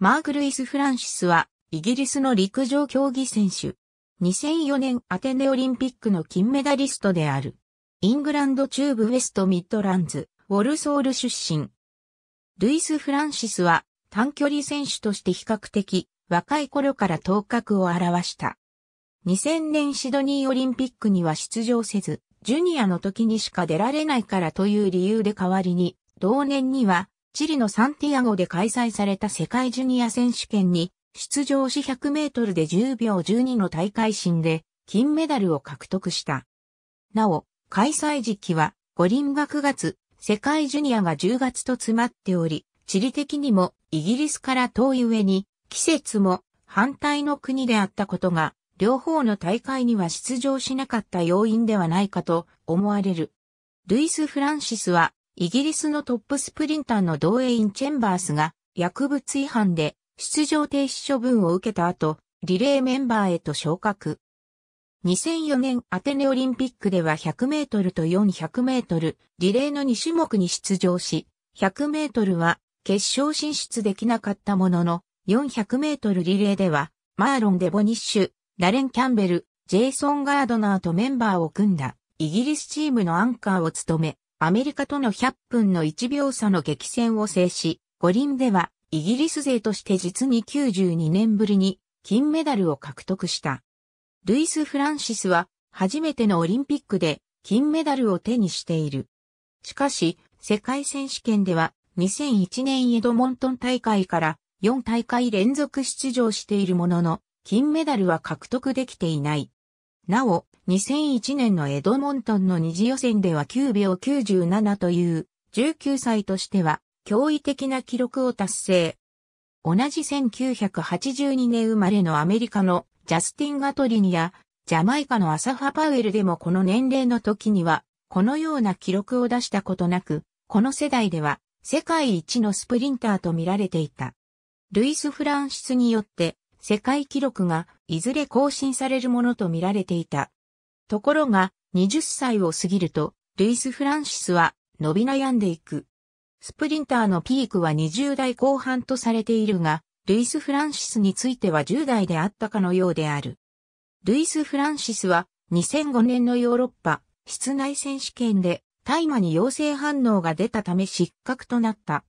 マーク・ルイス・フランシスは、イギリスの陸上競技選手。2004年アテネオリンピックの金メダリストである。イングランド中部ウェストミッドランズ、ウォルソール出身。ルイス・フランシスは、短距離選手として比較的、若い頃から頭角を現した。2000年シドニーオリンピックには出場せず、ジュニアの時にしか出られないからという理由で代わりに、同年にはチリのサンティアゴで開催された世界ジュニア選手権に、出場し100メートルで10秒12の大会新で、金メダルを獲得した。なお、開催時期は、五輪が9月、世界ジュニアが10月と詰まっており、地理的にもイギリスから遠い上に、季節も反対の国であったことが、両方の大会には出場しなかった要因ではないかと思われる。ルイス・フランシスはイギリスのトップスプリンターの同営員チェンバースが薬物違反で出場停止処分を受けた後、リレーメンバーへと昇格。2004年アテネオリンピックでは100メートルと400メートル、リレーの2種目に出場し、100メートルは決勝進出できなかったものの、400メートルリレーでは、マーロン・デボニッシュ、ダレン・キャンベル、ジェイソン・ガードナーとメンバーを組んだ、イギリスチームのアンカーを務め、アメリカとの100分の1秒差の激戦を制し、五輪ではイギリス勢として実に92年ぶりに金メダルを獲得した。ルイス・フランシスは初めてのオリンピックで金メダルを手にしている。しかし、世界選手権では2001年エドモントン大会から4大会連続出場しているものの、金メダルは獲得できていない。なお、2001年のエドモントンの二次予選では9秒97という、19歳としては驚異的な記録を達成。同じ1982年生まれのアメリカのジャスティン・ガトリニや、ジャマイカのアサファ・パウエルでもこの年齢の時には、このような記録を出したことなく、この世代では世界一のスプリンターと見られていた。ルイス・フランシスによって世界記録がいずれ更新されるものと見られていた。ところが、20歳を過ぎると、ルイス・フランシスは伸び悩んでいく。スプリンターのピークは20代後半とされているが、ルイス・フランシスについては10代であったかのようである。ルイス・フランシスは2005年のヨーロッパ室内選手権で大麻に陽性反応が出たため失格となった。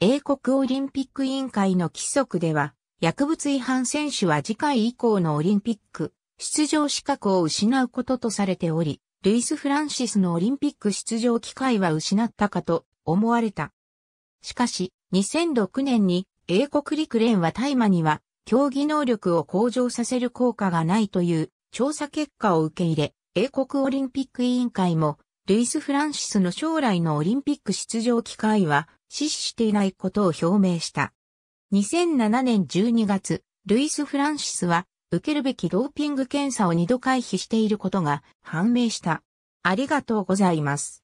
英国オリンピック委員会の規則では薬物違反選手は次回以降のオリンピック出場資格を失うこととされており、ルイス・フランシスのオリンピック出場機会は失ったかと思われた。しかし、2006年に英国陸連は大麻には競技能力を向上させる効果がないという調査結果を受け入れ、英国オリンピック委員会もルイス・フランシスの将来のオリンピック出場機会は死守していないことを表明した。2007年12月、ルイス・フランシスは、受けるべきドーピング検査を2度回避していることが判明した。ありがとうございます。